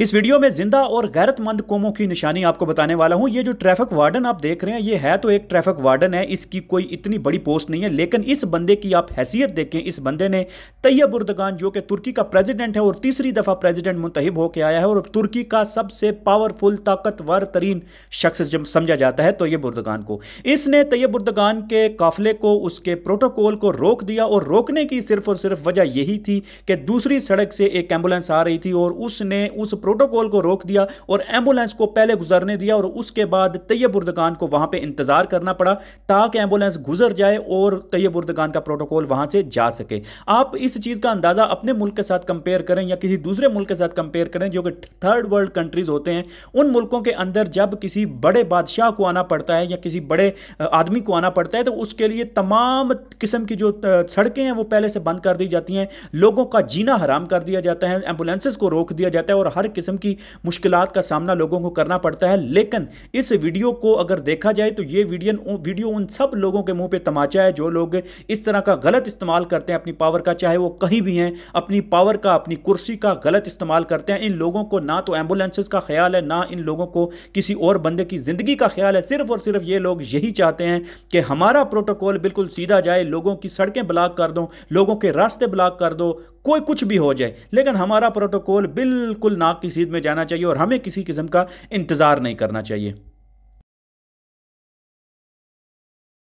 इस वीडियो में जिंदा और गैरतमंद कौमों की निशानी आपको बताने वाला हूं ये जो ट्रैफिक वार्डन आप देख रहे हैं ये है तो एक ट्रैफिक वार्डन है इसकी कोई इतनी बड़ी पोस्ट नहीं है लेकिन इस बंदे की आप हैसियत देखें इस बंदे ने तैयब उर्दगान जो कि तुर्की का प्रेसिडेंट है और तीसरी दफ़ा प्रेजिडेंट मुंतब होकर आया है और तुर्की का सबसे पावरफुल ताकतवर तरीन शख्स समझा जाता है तैयब उर्दगान को इसने तैयब उर्दगान के काफिले को उसके प्रोटोकॉल को रोक दिया और रोकने की सिर्फ और सिर्फ वजह यही थी कि दूसरी सड़क से एक एम्बुलेंस आ रही थी और उसने उस प्रोटोकॉल को रोक दिया और एम्बुलेंस को पहले गुजरने दिया और उसके बाद तैयबुर्दगान को वहां पर इंतजार करना पड़ा ताकि एम्बुलेंस गुजर जाए और तैयबुर्दगान का प्रोटोकॉल वहां से जा सके आप इस चीज का अंदाजा अपने मुल्क के साथ कंपेयर करें या किसी दूसरे मुल्क के साथ कंपेयर करें जो कि थर्ड वर्ल्ड कंट्रीज होते हैं उन मुल्कों के अंदर जब किसी बड़े बादशाह को आना पड़ता है या किसी बड़े आदमी को आना पड़ता है तो उसके लिए तमाम किस्म की जो सड़कें हैं वो पहले से बंद कर दी जाती हैं लोगों का जीना हराम कर दिया जाता है एम्बुलेंसेज को रोक दिया जाता है और हर किस्म की मुश्किल का सामना लोगों को करना पड़ता है लेकिन इस वीडियो को अगर देखा जाए तो ये वीडियो वीडियो उन सब लोगों के मुंह पे तमाचा है जो लोग इस तरह का गलत इस्तेमाल करते हैं अपनी पावर का चाहे वो कहीं भी हैं अपनी पावर का अपनी कुर्सी का गलत इस्तेमाल करते हैं इन लोगों को ना तो एम्बुलेंसेस का ख्याल है ना इन लोगों को किसी और बंदे की ज़िंदगी का ख्याल है सिर्फ और सिर्फ ये लोग यही चाहते हैं कि हमारा प्रोटोकॉल बिल्कुल सीधा जाए लोगों की सड़कें ब्लॉक कर दो लोगों के रास्ते ब्लॉक कर दो कोई कुछ भी हो जाए लेकिन हमारा प्रोटोकॉल बिल्कुल नाक सीध में जाना चाहिए और हमें किसी किस्म का इंतज़ार नहीं करना चाहिए